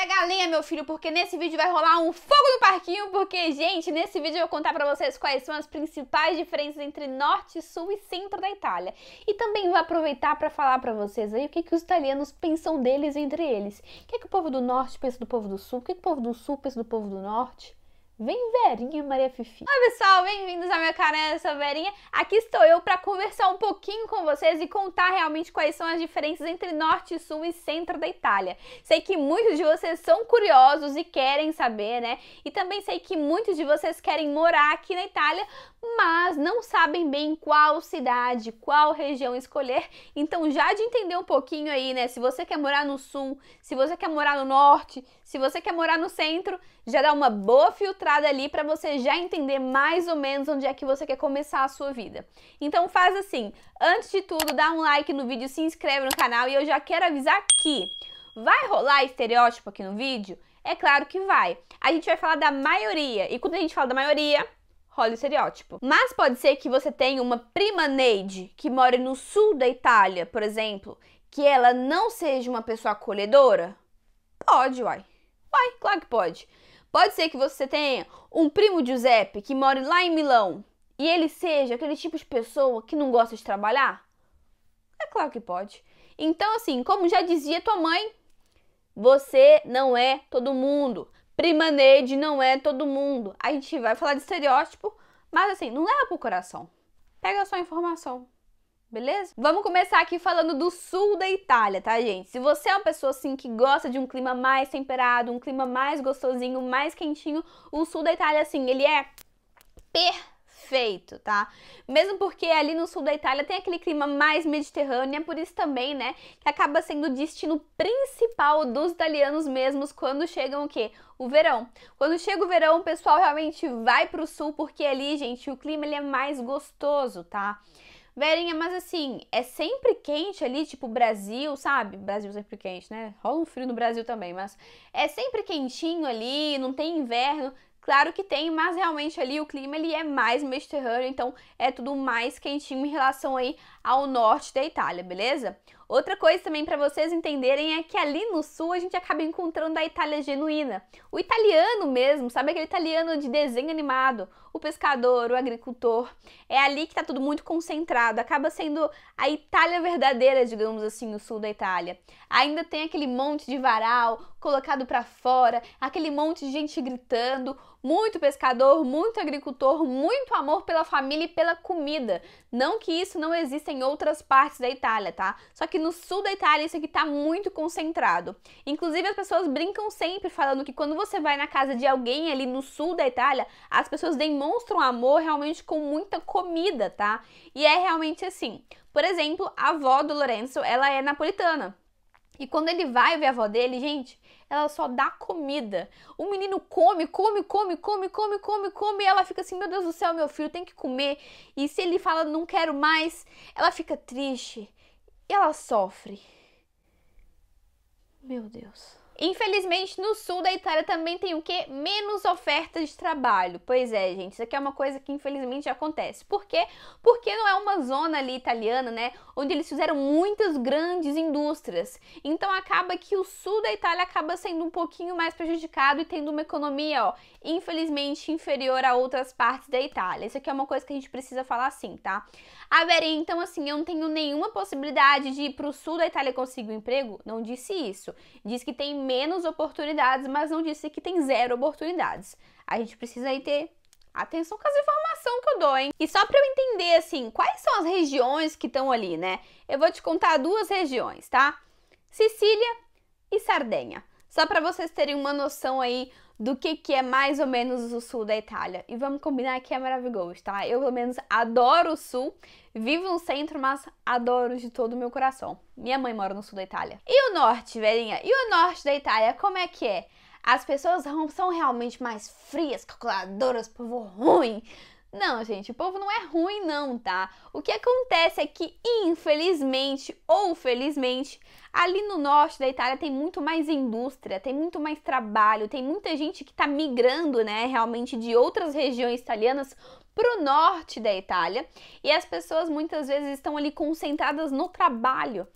Pega a lenha, meu filho, porque nesse vídeo vai rolar um fogo no parquinho, porque, gente, nesse vídeo eu vou contar pra vocês quais são as principais diferenças entre norte, sul e centro da Itália. E também vou aproveitar para falar pra vocês aí o que, que os italianos pensam deles entre eles. O que, que o povo do norte pensa do povo do sul? O que, que o povo do sul pensa do povo do norte? Vem Verinha Maria Fifi. Olá pessoal, bem-vindos à minha canal, eu sou a Verinha. Aqui estou eu para conversar um pouquinho com vocês e contar realmente quais são as diferenças entre norte, sul e centro da Itália. Sei que muitos de vocês são curiosos e querem saber, né? E também sei que muitos de vocês querem morar aqui na Itália, mas não sabem bem qual cidade, qual região escolher. Então já de entender um pouquinho aí, né? Se você quer morar no sul, se você quer morar no norte, se você quer morar no centro, já dá uma boa filtrada ali para você já entender mais ou menos onde é que você quer começar a sua vida. Então faz assim, antes de tudo, dá um like no vídeo, se inscreve no canal e eu já quero avisar que vai rolar estereótipo aqui no vídeo? É claro que vai. A gente vai falar da maioria e quando a gente fala da maioria, rola estereótipo. Mas pode ser que você tenha uma prima Neide que mora no sul da Itália, por exemplo, que ela não seja uma pessoa acolhedora? Pode, uai. Uai, claro que pode. Pode ser que você tenha um primo Giuseppe que mora lá em Milão e ele seja aquele tipo de pessoa que não gosta de trabalhar? É claro que pode. Então, assim, como já dizia tua mãe, você não é todo mundo. Prima Neide não é todo mundo. A gente vai falar de estereótipo, mas assim, não leva pro coração. Pega só a informação beleza? Vamos começar aqui falando do sul da Itália, tá, gente? Se você é uma pessoa assim que gosta de um clima mais temperado, um clima mais gostosinho, mais quentinho, o sul da Itália assim, ele é perfeito tá? Mesmo porque ali no sul da Itália tem aquele clima mais mediterrâneo, é por isso também, né, que acaba sendo o destino principal dos italianos mesmos quando chegam o quê? O verão. Quando chega o verão, o pessoal realmente vai pro sul porque ali, gente, o clima ele é mais gostoso, tá? Verinha, mas assim, é sempre quente ali, tipo Brasil, sabe? Brasil sempre quente, né? Rola um frio no Brasil também, mas é sempre quentinho ali, não tem inverno. Claro que tem, mas realmente ali o clima ele é mais mediterrâneo, então é tudo mais quentinho em relação aí ao norte da Itália, beleza? Outra coisa também para vocês entenderem é que ali no sul a gente acaba encontrando a Itália genuína. O italiano mesmo, sabe aquele italiano de desenho animado? O pescador, o agricultor. É ali que está tudo muito concentrado, acaba sendo a Itália verdadeira, digamos assim, o sul da Itália. Ainda tem aquele monte de varal colocado para fora, aquele monte de gente gritando, muito pescador, muito agricultor, muito amor pela família e pela comida. Não que isso não exista em outras partes da Itália, tá? Só que no sul da Itália isso aqui tá muito concentrado. Inclusive as pessoas brincam sempre falando que quando você vai na casa de alguém ali no sul da Itália, as pessoas demonstram amor realmente com muita comida, tá? E é realmente assim. Por exemplo, a avó do Lorenzo, ela é napolitana. E quando ele vai ver a avó dele, gente, ela só dá comida. O menino come, come, come, come, come, come, come, e ela fica assim: meu Deus do céu, meu filho tem que comer. E se ele fala não quero mais, ela fica triste, ela sofre. Meu Deus. Infelizmente, no sul da Itália também tem o que? Menos oferta de trabalho. Pois é, gente, isso aqui é uma coisa que infelizmente acontece. Por quê? Porque não é uma zona ali italiana, né, onde eles fizeram muitas grandes indústrias. Então acaba que o sul da Itália acaba sendo um pouquinho mais prejudicado e tendo uma economia, ó, infelizmente inferior a outras partes da Itália. Isso aqui é uma coisa que a gente precisa falar sim, tá? A Verinha, então assim, eu não tenho nenhuma possibilidade de ir pro sul da Itália conseguir um emprego? Não disse isso. Diz que tem menos oportunidades, mas não disse que tem zero oportunidades. A gente precisa aí ter atenção com as informações que eu dou, hein? E só para eu entender, assim, quais são as regiões que estão ali, né? Eu vou te contar duas regiões, tá? Sicília e Sardenha. Só para vocês terem uma noção aí do que, que é mais ou menos o sul da Itália. E vamos combinar que é maravilhoso, tá? Eu, pelo menos, adoro o sul, vivo no centro, mas adoro de todo o meu coração. Minha mãe mora no sul da Itália. E o norte, velhinha? E o norte da Itália, como é que é? As pessoas são realmente mais frias, calculadoras, povo ruim. Não, gente, o povo não é ruim, não, tá? O que acontece é que, infelizmente ou felizmente, ali no norte da Itália tem muito mais indústria, tem muito mais trabalho, tem muita gente que está migrando, né, realmente de outras regiões italianas para o norte da Itália e as pessoas muitas vezes estão ali concentradas no trabalho.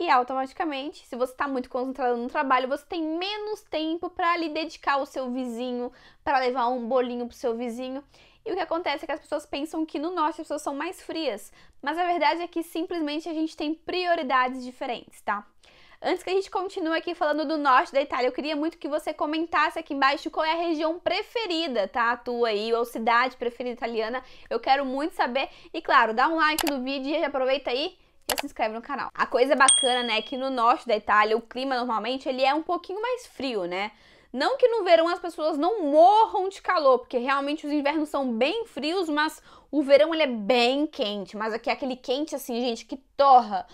E automaticamente, se você está muito concentrado no trabalho, você tem menos tempo para lhe dedicar ao seu vizinho, para levar um bolinho para o seu vizinho. E o que acontece é que as pessoas pensam que no norte as pessoas são mais frias, mas a verdade é que simplesmente a gente tem prioridades diferentes, tá? Antes que a gente continue aqui falando do norte da Itália, eu queria muito que você comentasse aqui embaixo qual é a região preferida, tá? A tua aí, ou cidade preferida italiana. Eu quero muito saber. E claro, dá um like no vídeo e aproveita aí e se inscreve no canal. A coisa bacana, né, é que no norte da Itália o clima normalmente ele é um pouquinho mais frio, né? Não que no verão as pessoas não morram de calor, porque realmente os invernos são bem frios, mas o verão ele é bem quente, mas aqui é aquele quente assim, gente, que torra,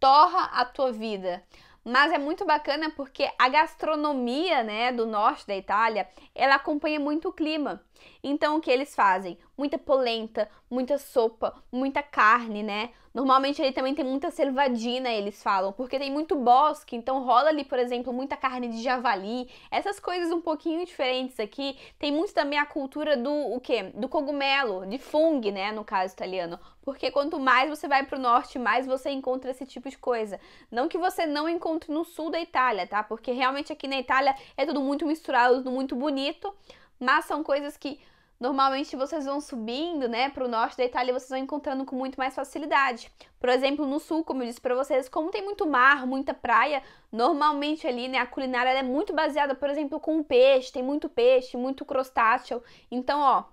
torra a tua vida. Mas é muito bacana porque a gastronomia, né, do norte da Itália, ela acompanha muito o clima. Então o que eles fazem? Muita polenta, muita sopa, muita carne, né? Normalmente ele também tem muita selvadina, eles falam, porque tem muito bosque, então rola ali, por exemplo, muita carne de javali. Essas coisas um pouquinho diferentes aqui. Tem muito também a cultura do o quê? Do cogumelo, de fungo, né, no caso italiano, porque quanto mais você vai para o norte, mais você encontra esse tipo de coisa. Não que você não encontre no sul da Itália, tá? Porque realmente aqui na Itália é tudo muito misturado, tudo muito bonito, mas são coisas que normalmente vocês vão subindo, né, para o norte da Itália, vocês vão encontrando com muito mais facilidade. Por exemplo, no sul, como eu disse para vocês, como tem muito mar, muita praia, normalmente ali, né, a culinária é muito baseada, por exemplo, com peixe, tem muito peixe, muito crustáceo. Então, ó,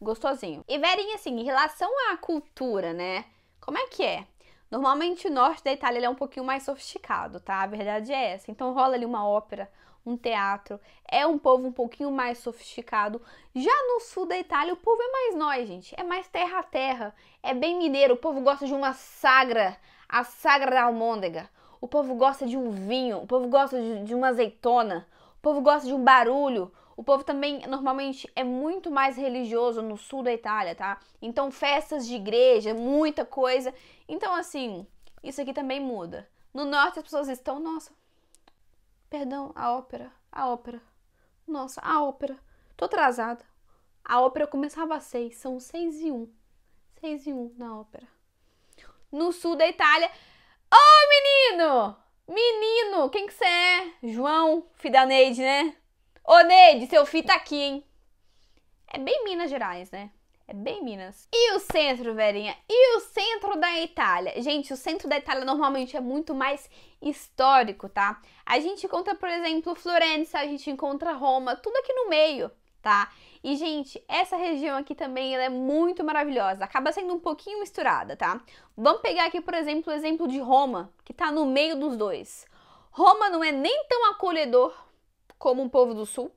gostosinho. E Verinha, assim, em relação à cultura, né, como é que é? Normalmente o norte da Itália é um pouquinho mais sofisticado, tá? A verdade é essa. Então rola ali uma ópera, um teatro, é um povo um pouquinho mais sofisticado. Já no sul da Itália, o povo é mais nós, gente. É mais terra a terra, é bem mineiro. O povo gosta de uma sagra, a sagra da almôndega. O povo gosta de um vinho, o povo gosta de, de uma azeitona, o povo gosta de um barulho, o povo também normalmente é muito mais religioso no sul da Itália, tá? Então, festas de igreja, muita coisa. Então, assim, isso aqui também muda. No norte, as pessoas estão, nossa, perdão, a ópera, a ópera, nossa, a ópera, tô atrasada. A ópera começava às seis, são seis e um. Seis e um na ópera. No sul da Itália, ô oh, menino! Menino, quem que você é? João, Fidaneide, né? Ô, Neide, seu fi tá aqui, hein? É bem Minas Gerais, né? É bem Minas. E o centro, velhinha? E o centro da Itália? Gente, o centro da Itália normalmente é muito mais histórico, tá? A gente encontra, por exemplo, Florença, a gente encontra Roma, tudo aqui no meio, tá? E, gente, essa região aqui também ela é muito maravilhosa, acaba sendo um pouquinho misturada, tá? Vamos pegar aqui, por exemplo, o exemplo de Roma, que tá no meio dos dois. Roma não é nem tão acolhedor como o povo do sul,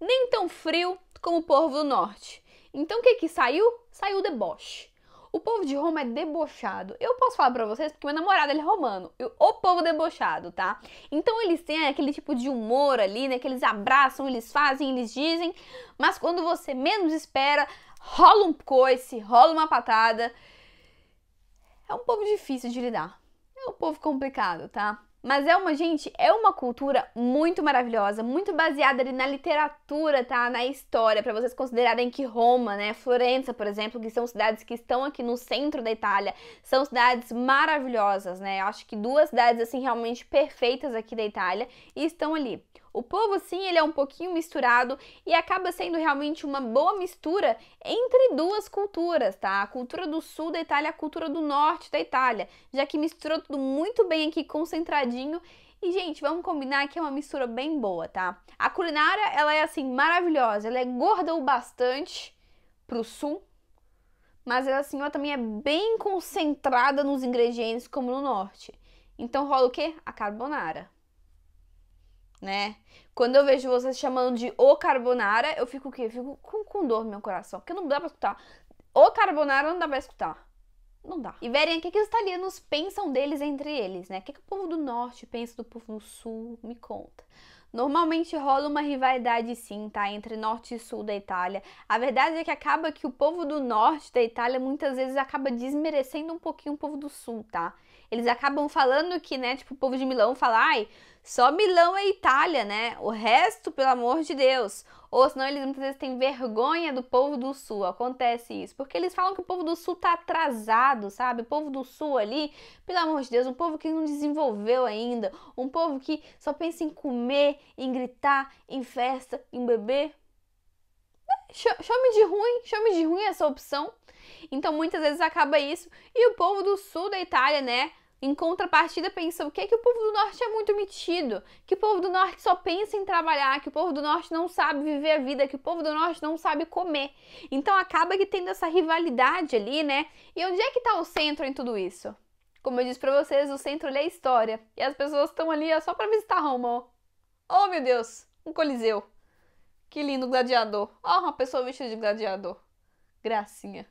nem tão frio como o povo do norte. Então o que que saiu? Saiu o deboche. O povo de Roma é debochado. Eu posso falar para vocês porque meu namorado ele é romano. Eu, o povo debochado, tá? Então eles têm aquele tipo de humor ali, né? Que eles abraçam, eles fazem, eles dizem. Mas quando você menos espera, rola um coice, rola uma patada. É um povo difícil de lidar. É um povo complicado, tá? Mas é uma, gente, é uma cultura muito maravilhosa, muito baseada ali na literatura, tá? Na história, para vocês considerarem que Roma, né, Florença, por exemplo, que são cidades que estão aqui no centro da Itália, são cidades maravilhosas, né? Eu acho que duas cidades assim realmente perfeitas aqui da Itália e estão ali. O povo, sim, ele é um pouquinho misturado e acaba sendo realmente uma boa mistura entre duas culturas, tá? A cultura do sul da Itália e a cultura do norte da Itália, já que misturou tudo muito bem aqui, concentradinho. E, gente, vamos combinar que é uma mistura bem boa, tá? A culinária, ela é, assim, maravilhosa. Ela é gorda o bastante pro sul, mas ela, assim, ela também é bem concentrada nos ingredientes, como no norte. Então rola o quê? A carbonara né? Quando eu vejo vocês chamando de o carbonara, eu fico o quê? Eu fico com, com dor no meu coração, porque não dá pra escutar. O carbonara não dá pra escutar. Não dá. E verem o que, que os italianos pensam deles entre eles, né? O que, que o povo do norte pensa do povo do sul? Me conta. Normalmente rola uma rivalidade sim, tá? Entre norte e sul da Itália. A verdade é que acaba que o povo do norte da Itália muitas vezes acaba desmerecendo um pouquinho o povo do sul, tá? eles acabam falando que, né, tipo, o povo de Milão fala, ai, só Milão é Itália, né? O resto, pelo amor de Deus. Ou senão eles muitas vezes têm vergonha do povo do sul. Acontece isso. Porque eles falam que o povo do sul tá atrasado, sabe? O povo do sul ali, pelo amor de Deus, um povo que não desenvolveu ainda. Um povo que só pensa em comer, em gritar, em festa, em beber chame de ruim, chame de ruim essa opção. Então muitas vezes acaba isso. E o povo do sul da Itália, né? Em contrapartida, pensa o que é que o povo do norte é muito metido, que o povo do norte só pensa em trabalhar, que o povo do norte não sabe viver a vida, que o povo do norte não sabe comer. Então acaba que tendo essa rivalidade ali, né? E onde é que está o centro em tudo isso? Como eu disse para vocês, o centro é a história. E as pessoas estão ali ó, só para visitar Roma. Ó. Oh, meu Deus, um coliseu. Que lindo gladiador. Ó, oh, uma pessoa vestida de gladiador. Gracinha.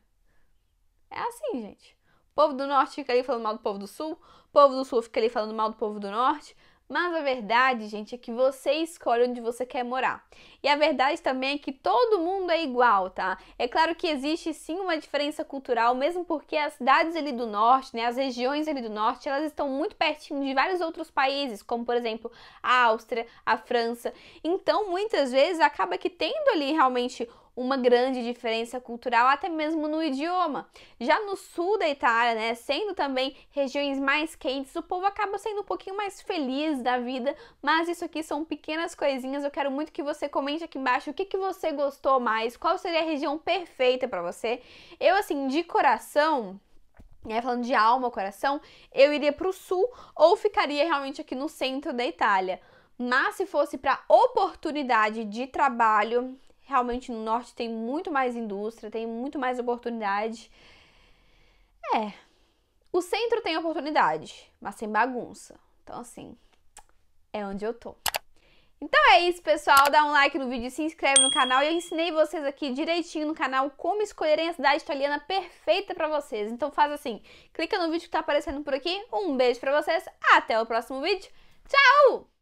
É assim, gente. O povo do norte fica ali falando mal do povo do sul. O povo do sul fica ali falando mal do povo do norte. Mas a verdade, gente, é que você escolhe onde você quer morar. E a verdade também é que todo mundo é igual, tá? É claro que existe sim uma diferença cultural, mesmo porque as cidades ali do norte, né, as regiões ali do norte, elas estão muito pertinho de vários outros países, como por exemplo a Áustria, a França. Então, muitas vezes acaba que tendo ali realmente uma grande diferença cultural, até mesmo no idioma. Já no sul da Itália, né, sendo também regiões mais quentes, o povo acaba sendo um pouquinho mais feliz da vida, mas isso aqui são pequenas coisinhas. Eu quero muito que você comente aqui embaixo o que, que você gostou mais, qual seria a região perfeita para você. Eu, assim, de coração. É, falando de alma, coração, eu iria para o sul ou ficaria realmente aqui no centro da Itália. Mas se fosse para oportunidade de trabalho, realmente no norte tem muito mais indústria, tem muito mais oportunidade. É. O centro tem oportunidade, mas sem bagunça. Então, assim, é onde eu tô. Então é isso, pessoal. Dá um like no vídeo, se inscreve no canal. Eu ensinei vocês aqui direitinho no canal como escolherem a cidade italiana perfeita para vocês. Então faz assim, clica no vídeo que tá aparecendo por aqui. Um beijo para vocês, até o próximo vídeo. Tchau!